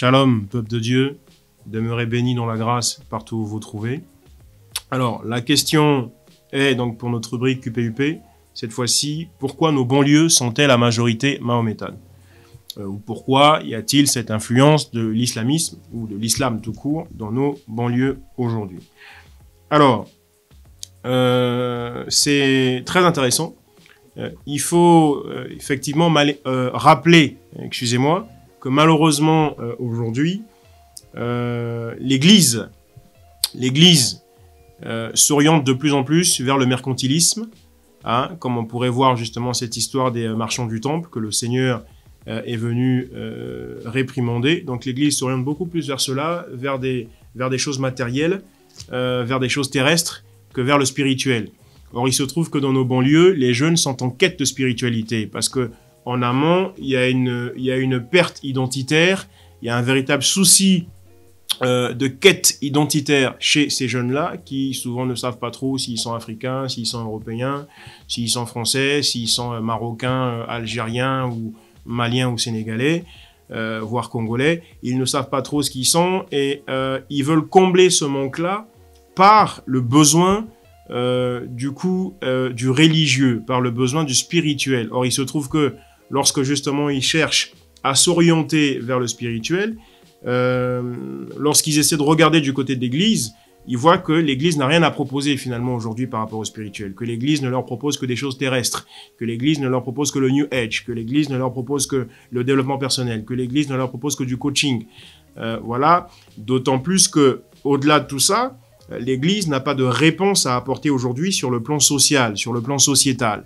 Shalom, peuple de Dieu, demeurez bénis dans la grâce partout où vous trouvez. Alors, la question est donc pour notre rubrique QPUP, cette fois-ci, pourquoi nos banlieues sont-elles à majorité mahométane euh, Ou pourquoi y a-t-il cette influence de l'islamisme ou de l'islam tout court dans nos banlieues aujourd'hui Alors, euh, c'est très intéressant. Euh, il faut effectivement rappeler, excusez-moi, que malheureusement euh, aujourd'hui, euh, l'Église, l'Église euh, s'oriente de plus en plus vers le mercantilisme, hein, comme on pourrait voir justement cette histoire des marchands du temple que le Seigneur est venu réprimander. Donc l'Église s'oriente beaucoup plus vers cela, vers des, vers des choses matérielles, vers des choses terrestres, que vers le spirituel. Or, il se trouve que dans nos banlieues, les jeunes sont en quête de spiritualité, parce que en amont, il y, a une, il y une perte identitaire, il y a un véritable souci euh, de quête identitaire chez ces jeunes-là, qui souvent ne savent pas trop s'ils sont africains, s'ils sont européens, s'ils sont français, s'ils sont euh, marocains, euh, algériens ou maliens ou sénégalais. voire congolais, ils ne savent pas trop ce qu'ils sont et ils veulent combler ce manque-là par le besoin du coup du religieux, par le besoin du spirituel. Or, il se trouve que lorsque justement ils cherchent à s'orienter vers le spirituel, euh, lorsqu'ils essaient de regarder du côté de l'Église, ils voient que l'Église n'a rien à proposer finalement aujourd'hui par rapport au spirituel, que l'Église ne leur propose que des choses terrestres, que l'Église ne leur propose que le New Age, que l'Église ne leur propose que le développement personnel, que l'Église ne leur propose que du coaching. Euh, voilà, d'autant plus que au-delà de tout ça, l'Église n'a pas de réponse à apporter aujourd'hui sur le plan social, sur le plan sociétal.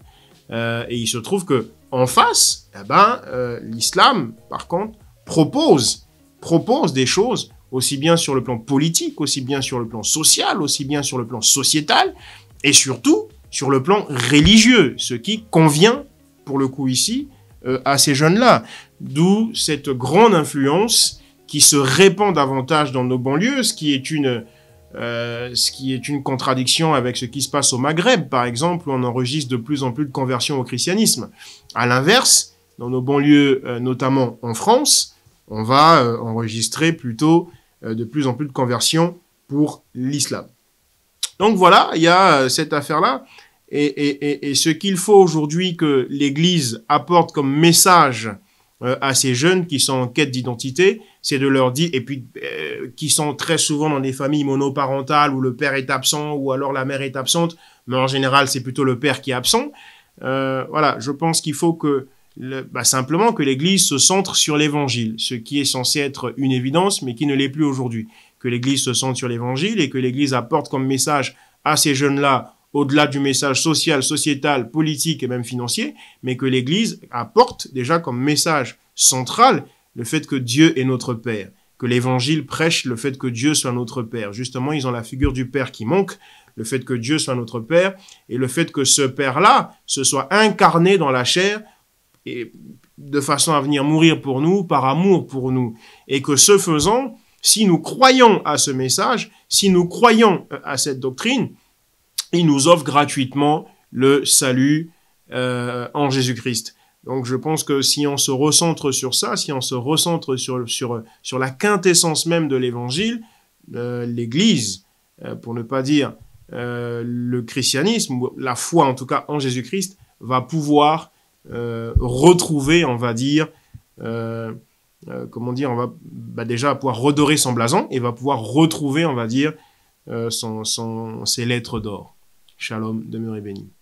Euh, et il se trouve que en face, eh ben, euh, l'islam, par contre, propose, propose des choses, aussi bien sur le plan politique, aussi bien sur le plan social, aussi bien sur le plan sociétal, et surtout sur le plan religieux, ce qui convient, pour le coup ici, euh, à ces jeunes-là. D'où cette grande influence qui se répand davantage dans nos banlieues, ce qui est une euh, ce qui est une contradiction avec ce qui se passe au Maghreb, par exemple, où on enregistre de plus en plus de conversions au christianisme. À l'inverse, dans nos banlieues, euh, notamment en France, on va euh, enregistrer plutôt de plus en plus de conversions pour l'islam. Donc voilà, il y a cette affaire-là. et, ce qu'il faut aujourd'hui que l'Église apporte comme message euh, à ces jeunes qui sont en quête d'identité, c'est de leur dire, et puis euh, qui sont très souvent dans des familles monoparentales où le père est absent ou alors la mère est absente, mais en général c'est plutôt le père qui est absent. Euh, voilà, je pense qu'il faut que bah, simplement que l'Église se centre sur l'Évangile, ce qui est censé être une évidence, mais qui ne l'est plus aujourd'hui. Que l'Église se centre sur l'Évangile et que l'Église apporte comme message à ces jeunes-là au-delà du message social, sociétal, politique et même financier, mais que l'Église apporte déjà comme message central le fait que Dieu est notre Père, que l'Évangile prêche le fait que Dieu soit notre Père. Justement, ils ont la figure du Père qui manque, le fait que Dieu soit notre Père, et le fait que ce Père-là se soit incarné dans la chair, et de façon à venir mourir pour nous, par amour pour nous, et que ce faisant, si nous croyons à ce message, si nous croyons à cette doctrine, il nous offre gratuitement le salut euh, en Jésus-Christ. Donc je pense que si on se recentre sur ça, si on se recentre sur, sur, sur la quintessence même de l'Évangile, euh, l'Église, euh, pour ne pas dire le christianisme, la foi en tout cas en Jésus-Christ, va pouvoir retrouver, on va dire, comment dire, on va bah, déjà pouvoir redorer son blason et va pouvoir retrouver, on va dire, ses lettres d'or. Shalom, demeurez bénis.